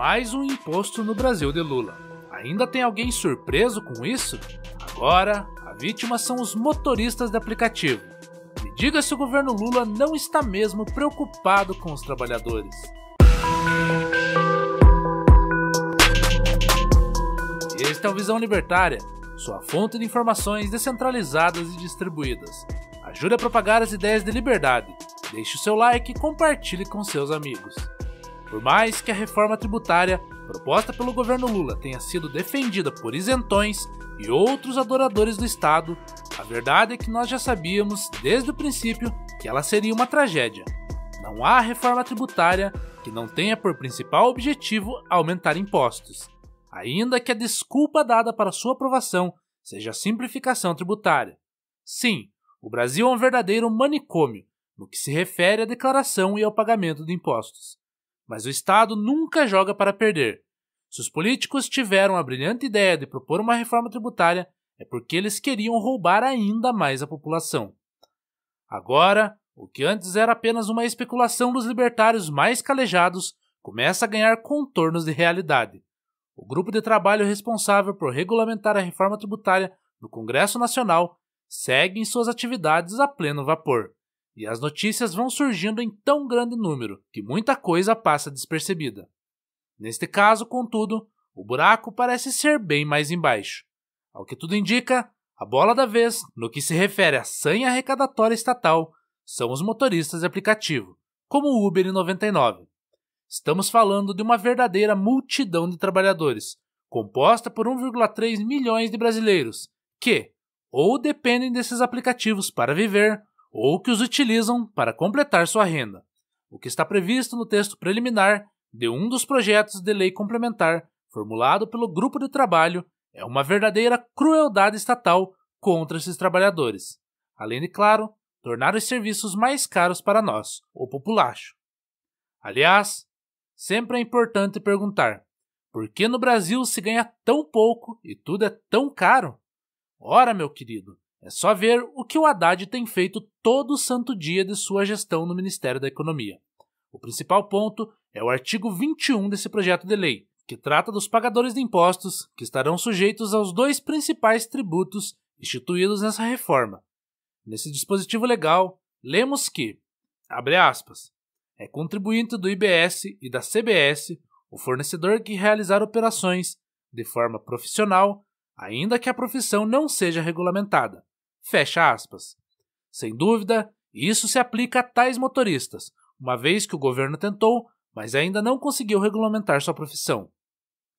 mais um imposto no Brasil de Lula. Ainda tem alguém surpreso com isso? Agora, a vítima são os motoristas de aplicativo. Me diga se o governo Lula não está mesmo preocupado com os trabalhadores. Esta é o Visão Libertária, sua fonte de informações descentralizadas e distribuídas. Ajude a propagar as ideias de liberdade. Deixe o seu like e compartilhe com seus amigos. Por mais que a reforma tributária proposta pelo governo Lula tenha sido defendida por isentões e outros adoradores do Estado, a verdade é que nós já sabíamos desde o princípio que ela seria uma tragédia. Não há reforma tributária que não tenha por principal objetivo aumentar impostos, ainda que a desculpa dada para sua aprovação seja a simplificação tributária. Sim, o Brasil é um verdadeiro manicômio no que se refere à declaração e ao pagamento de impostos. Mas o Estado nunca joga para perder. Se os políticos tiveram a brilhante ideia de propor uma reforma tributária, é porque eles queriam roubar ainda mais a população. Agora, o que antes era apenas uma especulação dos libertários mais calejados começa a ganhar contornos de realidade. O grupo de trabalho responsável por regulamentar a reforma tributária no Congresso Nacional segue em suas atividades a pleno vapor. E as notícias vão surgindo em tão grande número que muita coisa passa despercebida. Neste caso, contudo, o buraco parece ser bem mais embaixo. Ao que tudo indica, a bola da vez, no que se refere à sanha arrecadatória estatal, são os motoristas de aplicativo, como o Uber e 99. Estamos falando de uma verdadeira multidão de trabalhadores, composta por 1,3 milhões de brasileiros, que ou dependem desses aplicativos para viver, ou que os utilizam para completar sua renda, o que está previsto no texto preliminar de um dos projetos de lei complementar formulado pelo grupo de trabalho é uma verdadeira crueldade estatal contra esses trabalhadores, além de, claro, tornar os serviços mais caros para nós, o populacho. Aliás, sempre é importante perguntar: por que no Brasil se ganha tão pouco e tudo é tão caro? Ora, meu querido, é só ver o que o Haddad tem feito todo santo dia de sua gestão no Ministério da Economia. O principal ponto é o artigo 21 desse projeto de lei, que trata dos pagadores de impostos que estarão sujeitos aos dois principais tributos instituídos nessa reforma. Nesse dispositivo legal, lemos que, abre aspas, é contribuinte do IBS e da CBS o fornecedor que realizar operações de forma profissional, ainda que a profissão não seja regulamentada, Fecha aspas. Sem dúvida, isso se aplica a tais motoristas, uma vez que o governo tentou, mas ainda não conseguiu regulamentar sua profissão.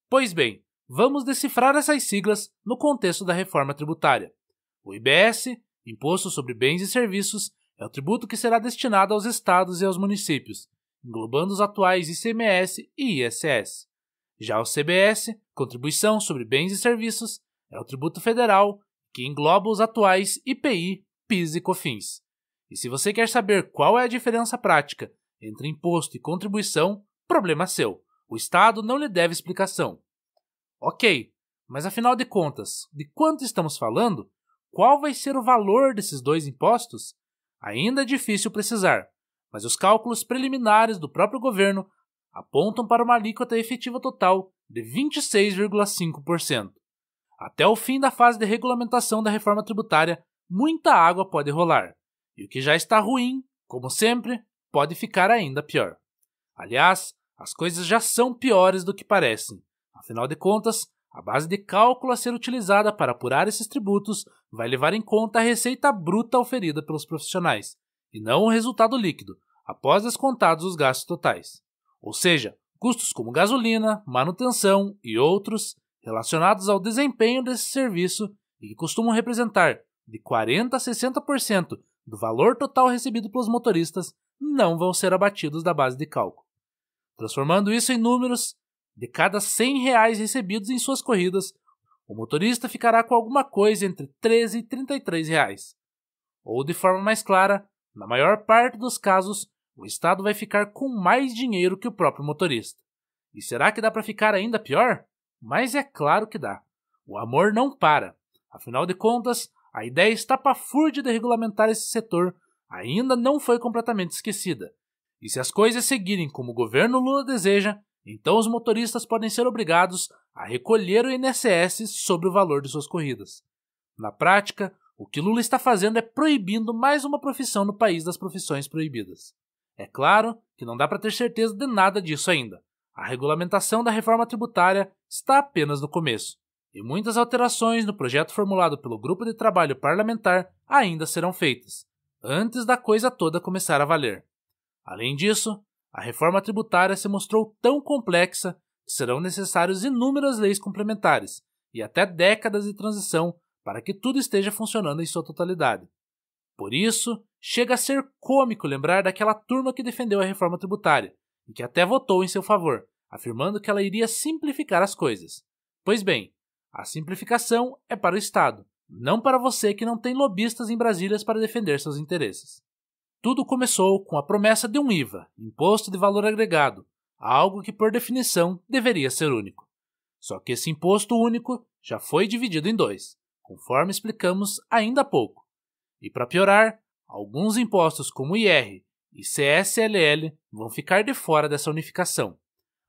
Pois bem, vamos decifrar essas siglas no contexto da reforma tributária. O IBS, Imposto sobre Bens e Serviços, é o tributo que será destinado aos estados e aos municípios, englobando os atuais ICMS e ISS. Já o CBS, Contribuição sobre Bens e Serviços, é o tributo federal que engloba os atuais IPI, PIS e COFINS. E se você quer saber qual é a diferença prática entre imposto e contribuição, problema seu. O Estado não lhe deve explicação. Ok, mas afinal de contas, de quanto estamos falando? Qual vai ser o valor desses dois impostos? Ainda é difícil precisar, mas os cálculos preliminares do próprio governo apontam para uma alíquota efetiva total de 26,5%. Até o fim da fase de regulamentação da reforma tributária, muita água pode rolar. E o que já está ruim, como sempre, pode ficar ainda pior. Aliás, as coisas já são piores do que parecem. Afinal de contas, a base de cálculo a ser utilizada para apurar esses tributos vai levar em conta a receita bruta oferida pelos profissionais, e não o resultado líquido, após descontados os gastos totais. Ou seja, custos como gasolina, manutenção e outros relacionados ao desempenho desse serviço e que costumam representar de 40% a 60% do valor total recebido pelos motoristas, não vão ser abatidos da base de cálculo. Transformando isso em números, de cada R$ 100 reais recebidos em suas corridas, o motorista ficará com alguma coisa entre 13 e 33 reais. Ou de forma mais clara, na maior parte dos casos, o Estado vai ficar com mais dinheiro que o próprio motorista. E será que dá para ficar ainda pior? Mas é claro que dá. O amor não para. Afinal de contas, a ideia estapafúrdia de regulamentar esse setor ainda não foi completamente esquecida. E se as coisas seguirem como o governo Lula deseja, então os motoristas podem ser obrigados a recolher o INSS sobre o valor de suas corridas. Na prática, o que Lula está fazendo é proibindo mais uma profissão no país das profissões proibidas. É claro que não dá para ter certeza de nada disso ainda, a regulamentação da reforma tributária está apenas no começo, e muitas alterações no projeto formulado pelo Grupo de Trabalho Parlamentar ainda serão feitas, antes da coisa toda começar a valer. Além disso, a reforma tributária se mostrou tão complexa que serão necessárias inúmeras leis complementares e até décadas de transição para que tudo esteja funcionando em sua totalidade. Por isso, chega a ser cômico lembrar daquela turma que defendeu a reforma tributária, e que até votou em seu favor, afirmando que ela iria simplificar as coisas. Pois bem, a simplificação é para o Estado, não para você que não tem lobistas em Brasília para defender seus interesses. Tudo começou com a promessa de um IVA, Imposto de Valor Agregado, algo que por definição deveria ser único. Só que esse imposto único já foi dividido em dois, conforme explicamos ainda há pouco. E para piorar, alguns impostos como o IR e CSLL vão ficar de fora dessa unificação.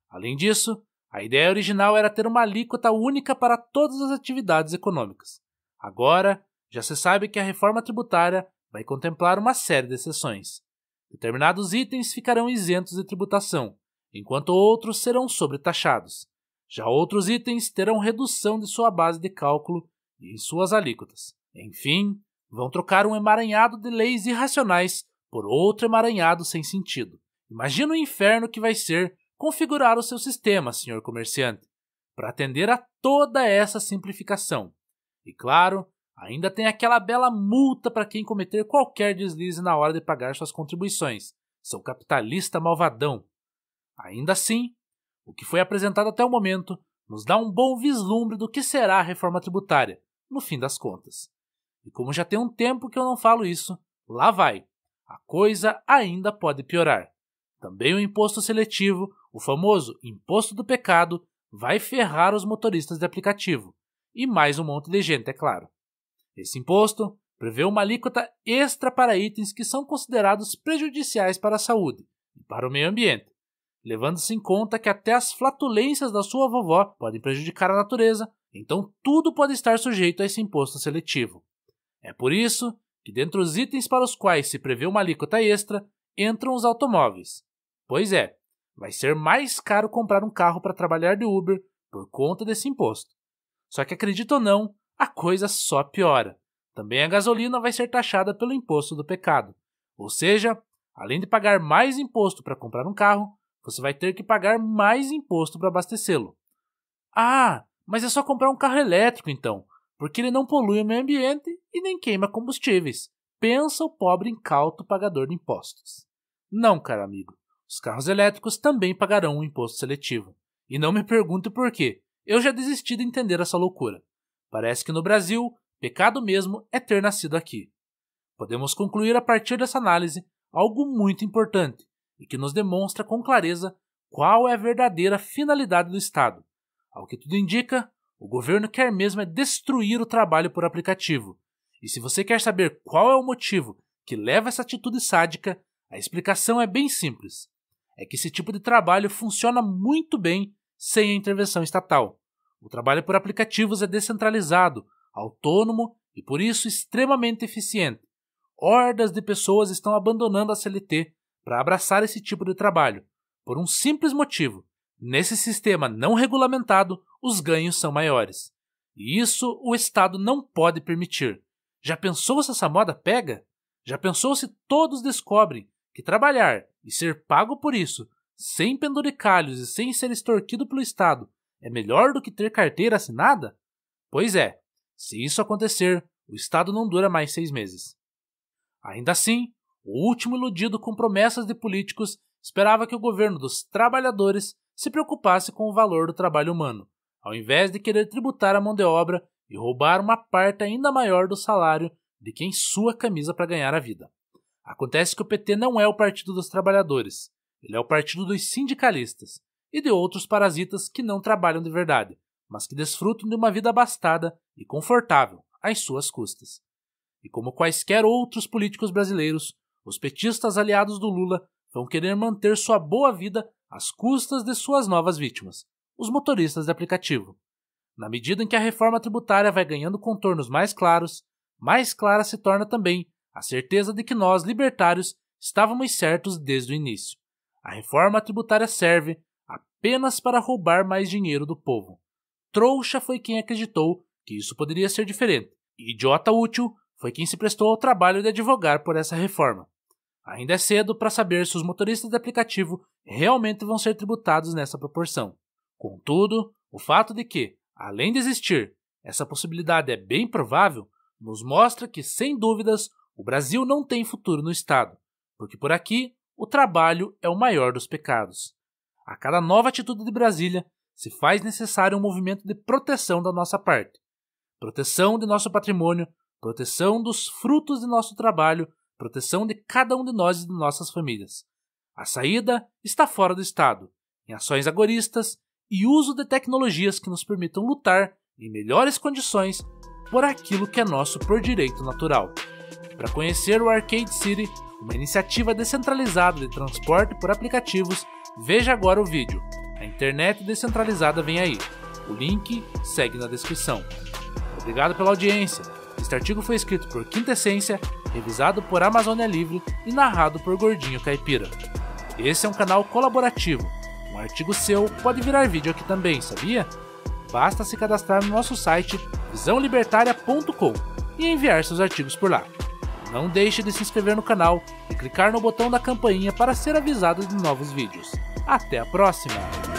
Além disso, a ideia original era ter uma alíquota única para todas as atividades econômicas. Agora, já se sabe que a reforma tributária vai contemplar uma série de exceções. Determinados itens ficarão isentos de tributação, enquanto outros serão sobretaxados. Já outros itens terão redução de sua base de cálculo e em suas alíquotas. Enfim, vão trocar um emaranhado de leis irracionais por outro emaranhado sem sentido. Imagina o inferno que vai ser configurar o seu sistema, senhor comerciante, para atender a toda essa simplificação. E claro, ainda tem aquela bela multa para quem cometer qualquer deslize na hora de pagar suas contribuições, seu capitalista malvadão. Ainda assim, o que foi apresentado até o momento nos dá um bom vislumbre do que será a reforma tributária, no fim das contas. E como já tem um tempo que eu não falo isso, lá vai a coisa ainda pode piorar. Também o imposto seletivo, o famoso imposto do pecado, vai ferrar os motoristas de aplicativo. E mais um monte de gente, é claro. Esse imposto prevê uma alíquota extra para itens que são considerados prejudiciais para a saúde e para o meio ambiente, levando-se em conta que até as flatulências da sua vovó podem prejudicar a natureza, então tudo pode estar sujeito a esse imposto seletivo. É por isso que dentre os itens para os quais se prevê uma alíquota extra entram os automóveis. Pois é, vai ser mais caro comprar um carro para trabalhar de Uber por conta desse imposto. Só que acredita ou não, a coisa só piora. Também a gasolina vai ser taxada pelo imposto do pecado. Ou seja, além de pagar mais imposto para comprar um carro, você vai ter que pagar mais imposto para abastecê-lo. Ah, mas é só comprar um carro elétrico então porque ele não polui o meio ambiente e nem queima combustíveis. Pensa o pobre incauto pagador de impostos. Não, cara amigo. Os carros elétricos também pagarão um imposto seletivo. E não me pergunte por quê. Eu já desisti de entender essa loucura. Parece que no Brasil, pecado mesmo é ter nascido aqui. Podemos concluir a partir dessa análise algo muito importante e que nos demonstra com clareza qual é a verdadeira finalidade do Estado. Ao que tudo indica, o governo quer mesmo é destruir o trabalho por aplicativo. E se você quer saber qual é o motivo que leva essa atitude sádica, a explicação é bem simples. É que esse tipo de trabalho funciona muito bem sem a intervenção estatal. O trabalho por aplicativos é descentralizado, autônomo e por isso extremamente eficiente. Hordas de pessoas estão abandonando a CLT para abraçar esse tipo de trabalho, por um simples motivo: Nesse sistema não regulamentado, os ganhos são maiores. E isso o Estado não pode permitir. Já pensou se essa moda pega? Já pensou se todos descobrem que trabalhar e ser pago por isso, sem penduricalhos e sem ser extorquido pelo Estado, é melhor do que ter carteira assinada? Pois é, se isso acontecer, o Estado não dura mais seis meses. Ainda assim, o último iludido com promessas de políticos esperava que o governo dos trabalhadores se preocupasse com o valor do trabalho humano, ao invés de querer tributar a mão de obra e roubar uma parte ainda maior do salário de quem sua camisa para ganhar a vida. Acontece que o PT não é o partido dos trabalhadores, ele é o partido dos sindicalistas e de outros parasitas que não trabalham de verdade, mas que desfrutam de uma vida abastada e confortável às suas custas. E como quaisquer outros políticos brasileiros, os petistas aliados do Lula vão querer manter sua boa vida às custas de suas novas vítimas, os motoristas de aplicativo. Na medida em que a reforma tributária vai ganhando contornos mais claros, mais clara se torna também a certeza de que nós, libertários, estávamos certos desde o início. A reforma tributária serve apenas para roubar mais dinheiro do povo. Trouxa foi quem acreditou que isso poderia ser diferente. E idiota útil foi quem se prestou ao trabalho de advogar por essa reforma. Ainda é cedo para saber se os motoristas de aplicativo realmente vão ser tributados nessa proporção. Contudo, o fato de que, além de existir, essa possibilidade é bem provável, nos mostra que, sem dúvidas, o Brasil não tem futuro no Estado, porque por aqui o trabalho é o maior dos pecados. A cada nova atitude de Brasília, se faz necessário um movimento de proteção da nossa parte. Proteção de nosso patrimônio, proteção dos frutos de nosso trabalho proteção de cada um de nós e de nossas famílias. A saída está fora do Estado, em ações agoristas e uso de tecnologias que nos permitam lutar em melhores condições por aquilo que é nosso por direito natural. Para conhecer o Arcade City, uma iniciativa descentralizada de transporte por aplicativos, veja agora o vídeo. A internet descentralizada vem aí. O link segue na descrição. Obrigado pela audiência. Este artigo foi escrito por Quinta Essência revisado por Amazônia Livre e narrado por Gordinho Caipira. Esse é um canal colaborativo. Um artigo seu pode virar vídeo aqui também, sabia? Basta se cadastrar no nosso site visãolibertaria.com e enviar seus artigos por lá. Não deixe de se inscrever no canal e clicar no botão da campainha para ser avisado de novos vídeos. Até a próxima!